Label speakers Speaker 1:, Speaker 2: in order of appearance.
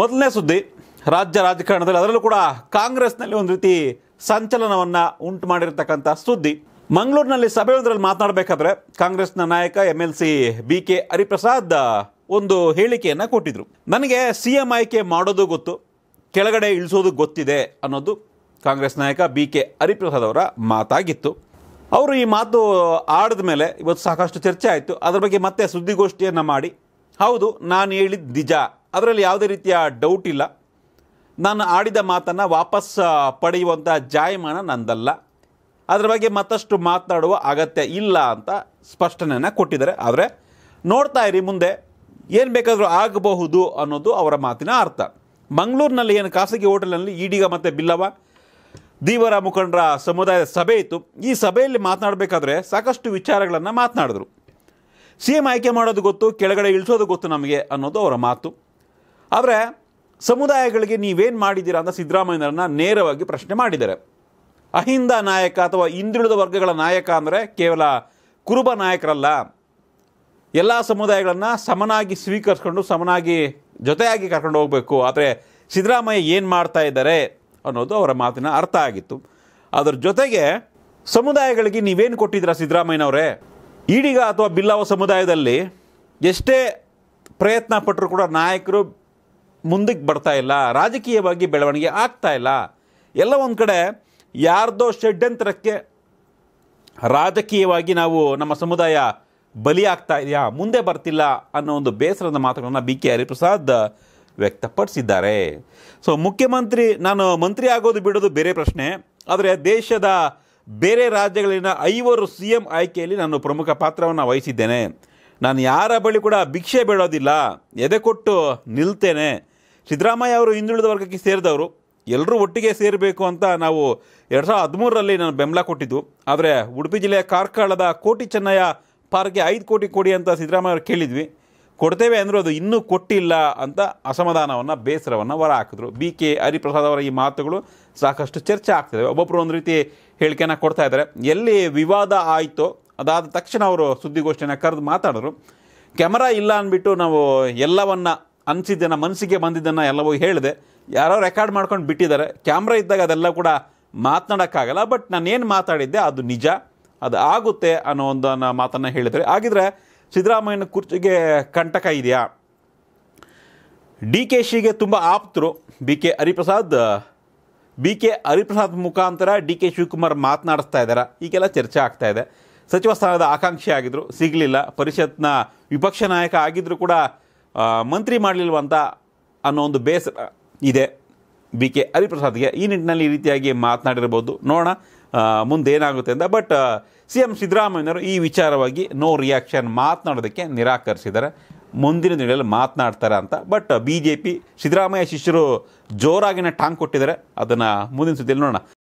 Speaker 1: ಮೊದಲನೇ ಸುದ್ದಿ ರಾಜ್ಯ ರಾಜಕಾರಣದಲ್ಲಿ ಅದರಲ್ಲೂ ಕೂಡ ಕಾಂಗ್ರೆಸ್ನಲ್ಲಿ ಒಂದು ರೀತಿ ಸಂಚಲನವನ್ನು ಉಂಟು ಮಾಡಿರತಕ್ಕಂಥ ಸುದ್ದಿ ಮಂಗಳೂರಿನಲ್ಲಿ ಸಭೆಯೊಂದರಲ್ಲಿ ಮಾತನಾಡಬೇಕಾದ್ರೆ ಕಾಂಗ್ರೆಸ್ನ ನಾಯಕ M L C B K Hariprasad ಒಂದು ಹೇಳಿಕೆಯನ್ನು ಕೊಟ್ಟಿದ್ರು ನನಗೆ ಸಿ ಎಂ ಆಯ್ಕೆ ಮಾಡೋದು ಗೊತ್ತು ಕೆಳಗಡೆ ಇಳಿಸೋದು ಗೊತ್ತಿದೆ ಅನ್ನೋದು ಕಾಂಗ್ರೆಸ್ ನಾಯಕ ಬಿ ಕೆ ಹರಿಪ್ರಸಾದ್ ಅವರ ಮಾತಾಗಿತ್ತು ಅವರು ಈ ಮಾತು ಆಡಿದ ಮೇಲೆ ಇವತ್ತು ಸಾಕಷ್ಟು ಚರ್ಚೆ ಆಯಿತು ಅದರ ಬಗ್ಗೆ ಮತ್ತೆ ಸುದ್ದಿಗೋಷ್ಠಿಯನ್ನು ಮಾಡಿ ಹೌದು ನಾನು ಹೇಳಿದ ನಿಜ ಅದರಲ್ಲಿ ಯಾವುದೇ ರೀತಿಯ ಡೌಟ್ ಇಲ್ಲ ನಾನು ಆಡಿದ ಮಾತನ್ನು ವಾಪಸ್ ಪಡೆಯುವಂಥ ಜಾಯಮಾನ ನಂದಲ್ಲ ಅದರ ಬಗ್ಗೆ ಮತ್ತಷ್ಟು ಮಾತನಾಡುವ ಅಗತ್ಯ ಇಲ್ಲ ಅಂತ ಸ್ಪಷ್ಟನೆಯನ್ನು ಕೊಟ್ಟಿದ್ದಾರೆ ಆದರೆ ನೋಡ್ತಾ ಇರಿ ಮುಂದೆ ಏನು ಬೇಕಾದರೂ ಆಗಬಹುದು ಅನ್ನೋದು ಅವರ ಮಾತಿನ ಅರ್ಥ ಮಂಗಳೂರಿನಲ್ಲಿ ಏನು ಖಾಸಗಿ ಹೋಟೆಲ್ನಲ್ಲಿ ಈಡಿಗ ಮತ್ತು ಬಿಲ್ಲವ ದೀವರ ಮುಖಂಡರ ಸಮುದಾಯದ ಸಭೆ ಇತ್ತು ಈ ಸಭೆಯಲ್ಲಿ ಮಾತನಾಡಬೇಕಾದ್ರೆ ಸಾಕಷ್ಟು ವಿಚಾರಗಳನ್ನು ಮಾತನಾಡಿದ್ರು ಸಿ ಎಂ ಆಯ್ಕೆ ಮಾಡೋದು ಗೊತ್ತು ಕೆಳಗಡೆ ಇಳಿಸೋದು ಗೊತ್ತು ನಮಗೆ ಅನ್ನೋದು ಅವರ ಮಾತು ಆದರೆ ಸಮುದಾಯಗಳಿಗೆ ನೀವೇನು ಮಾಡಿದ್ದೀರಾ ಅಂತ ಸಿದ್ದರಾಮಯ್ಯರನ್ನ ನೇರವಾಗಿ ಪ್ರಶ್ನೆ ಮಾಡಿದ್ದಾರೆ ಅಹಿಂದ ನಾಯಕ ಅಥವಾ ಹಿಂದುಳಿದ ವರ್ಗಗಳ ನಾಯಕ ಅಂದರೆ ಕೇವಲ ಕುರುಬ ನಾಯಕರಲ್ಲ ಎಲ್ಲ ಸಮುದಾಯಗಳನ್ನು ಸಮನಾಗಿ ಸ್ವೀಕರಿಸ್ಕೊಂಡು ಸಮನಾಗಿ ಜೊತೆಯಾಗಿ ಕರ್ಕೊಂಡು ಹೋಗಬೇಕು ಆದರೆ ಸಿದ್ದರಾಮಯ್ಯ ಏನು ಮಾಡ್ತಾ ಇದ್ದಾರೆ ಅನ್ನೋದು ಅವರ ಮಾತಿನ ಅರ್ಥ ಆಗಿತ್ತು ಅದರ ಜೊತೆಗೆ ಸಮುದಾಯಗಳಿಗೆ ನೀವೇನು ಕೊಟ್ಟಿದ್ದೀರಾ ಸಿದ್ದರಾಮಯ್ಯನವರೇ ಈಡಿಗ ಅಥವಾ ಬಿಲ್ಲವ ಸಮುದಾಯದಲ್ಲಿ ಎಷ್ಟೇ ಪ್ರಯತ್ನ ಪಟ್ಟರು ಕೂಡ ನಾಯಕರು ಮುಂದಕ್ಕೆ ಬರ್ತಾ ಇಲ್ಲ ರಾಜಕೀಯವಾಗಿ ಬೆಳವಣಿಗೆ ಆಗ್ತಾ ಇಲ್ಲ ಎಲ್ಲ ಒಂದು ಕಡೆ ಯಾರ್ದೋ ಷಡ್ಯಂತ್ರಕ್ಕೆ ರಾಜಕೀಯವಾಗಿ ನಾವು ನಮ್ಮ ಸಮುದಾಯ ಬಲಿಯಾಗ್ತಾ ಇದೆಯಾ ಮುಂದೆ ಬರ್ತಿಲ್ಲ ಅನ್ನೋ ಒಂದು ಬೇಸರದ ಮಾತುಗಳನ್ನು ಬಿ ಕೆ ಹರಿಪ್ರಸಾದ್ ವ್ಯಕ್ತಪಡಿಸಿದ್ದಾರೆ ಸೊ ಮುಖ್ಯಮಂತ್ರಿ ನಾನು ಮಂತ್ರಿ ಆಗೋದು ಬಿಡೋದು ಬೇರೆ ಪ್ರಶ್ನೆ ಆದರೆ ದೇಶದ ಬೇರೆ ರಾಜ್ಯಗಳಲ್ಲಿನ ಐವರು ಸಿ ಎಂ ಆಯ್ಕೆಯಲ್ಲಿ ನಾನು ಪ್ರಮುಖ ಪಾತ್ರವನ್ನು ವಹಿಸಿದ್ದೇನೆ ನಾನು ಯಾರ ಬಳಿ ಕೂಡ ಭಿಕ್ಷೆ ಬೇಡೋದಿಲ್ಲ ಎದೆ ಕೊಟ್ಟು ನಿಲ್ತೇನೆ ಸಿದ್ದರಾಮಯ್ಯ ಅವರು ಹಿಂದುಳಿದ ವರ್ಗಕ್ಕೆ ಸೇರಿದವರು ಎಲ್ಲರೂ ಒಟ್ಟಿಗೆ ಸೇರಬೇಕು ಅಂತ ನಾವು ಎರಡು ಸಾವಿರದ ಹದಿಮೂರರಲ್ಲಿ ನಾನು ಬೆಂಬಲ ಕೊಟ್ಟಿದ್ದು ಆದರೆ ಉಡುಪಿ ಜಿಲ್ಲೆಯ ಕಾರ್ಕಳದ ಕೋಟಿ ಚೆನ್ನಯ್ಯ ಪಾರ್ಕ್ಗೆ ಐದು ಕೋಟಿ ಕೊಡಿ ಅಂತ ಸಿದ್ದರಾಮಯ್ಯ ಅವರು ಕೇಳಿದ್ವಿ ಕೊಡ್ತೇವೆ ಅಂದರೂ ಅದು ಇನ್ನೂ ಕೊಟ್ಟಿಲ್ಲ ಅಂತ ಅಸಮಾಧಾನವನ್ನು ಬೇಸರವನ್ನು ಹೊರ ಹಾಕಿದ್ರು ಬಿ ಕೆ ಹರಿಪ್ರಸಾದ್ ಅವರ ಈ ಮಾತುಗಳು ಸಾಕಷ್ಟು ಚರ್ಚೆ ಆಗ್ತದೆ ಒಬ್ಬೊಬ್ಬರು ಒಂದು ರೀತಿ ಹೇಳಿಕೆನ ಕೊಡ್ತಾ ಇದ್ದಾರೆ ಎಲ್ಲಿ ವಿವಾದ ಆಯಿತೋ ಅದಾದ ತಕ್ಷಣ ಅವರು ಸುದ್ದಿಗೋಷ್ಠಿಯನ್ನು ಕರೆದು ಮಾತಾಡಿದ್ರು ಕ್ಯಾಮರಾ ಇಲ್ಲ ಅಂದ್ಬಿಟ್ಟು ನಾವು ಎಲ್ಲವನ್ನು ಅನಿಸಿದ್ದನ್ನು ಮನಸ್ಸಿಗೆ ಬಂದಿದ್ದನ್ನು ಎಲ್ಲವೂ ಹೇಳಿದೆ ಯಾರೋ ರೆಕಾರ್ಡ್ ಮಾಡ್ಕೊಂಡು ಬಿಟ್ಟಿದ್ದಾರೆ ಕ್ಯಾಮ್ರಾ ಇದ್ದಾಗ ಅದೆಲ್ಲ ಕೂಡ ಮಾತನಾಡೋಕ್ಕಾಗಲ್ಲ ಬಟ್ ನಾನೇನು ಮಾತಾಡಿದ್ದೆ ಅದು ನಿಜ ಅದು ಆಗುತ್ತೆ ಅನ್ನೋ ಒಂದು ಮಾತನ್ನು ಹೇಳಿದರೆ ಹಾಗಿದ್ರೆ ಸಿದ್ದರಾಮಯ್ಯನ ಕುರ್ಚಿಗೆ ಕಂಟಕ ಇದೆಯಾ ಡಿ ಕೆ ಶಿಗೆ ತುಂಬ ಆಪ್ತರು B K Hariprasad B K Hariprasad ಮುಖಾಂತರ ಡಿ ಕೆ ಶಿವಕುಮಾರ್ ಮಾತನಾಡಿಸ್ತಾ ಇದ್ದಾರೆ ಈಗೆಲ್ಲ ಚರ್ಚೆ ಆಗ್ತಾ ಇದೆ ಸಚಿವ ಸ್ಥಾನದ ಆಕಾಂಕ್ಷಿ ಆಗಿದ್ದರು ಸಿಗಲಿಲ್ಲ ಪರಿಷತ್ನ ವಿಪಕ್ಷ ನಾಯಕ ಆಗಿದ್ದರೂ ಕೂಡ ಮಂತ್ರಿ ಮಾಡಲಿಲ್ವಂತ ಅನ್ನೋ ಒಂದು ಬೇಸರ ಇದೆ ಬಿ ಕೆ ಹರಿಪ್ರಸಾದ್ಗೆ ಈ ನಿಟ್ಟಿನಲ್ಲಿ ಈ ರೀತಿಯಾಗಿ ಮಾತನಾಡಿರ್ಬೋದು ನೋಡೋಣ ಮುಂದೇನಾಗುತ್ತೆ ಅಂತ ಬಟ್ ಸಿ ಎಂ ಸಿದ್ದರಾಮಯ್ಯನವರು ಈ ವಿಚಾರವಾಗಿ ನೋ ರಿಯಾಕ್ಷನ್ ಮಾತನಾಡೋದಕ್ಕೆ ನಿರಾಕರಿಸಿದ್ದಾರೆ ಮುಂದಿನ ದಿನಗಳಲ್ಲಿ ಮಾತನಾಡ್ತಾರೆ ಅಂತ but B J P Siddaramaiah ಶಿಷ್ಯರು ಜೋರಾಗಿನ ಟಾಂಗ್ ಕೊಟ್ಟಿದ್ದಾರೆ ಅದನ್ನು ಮುಂದಿನ ಸುದ್ದಿಯಲ್ಲಿ ನೋಡೋಣ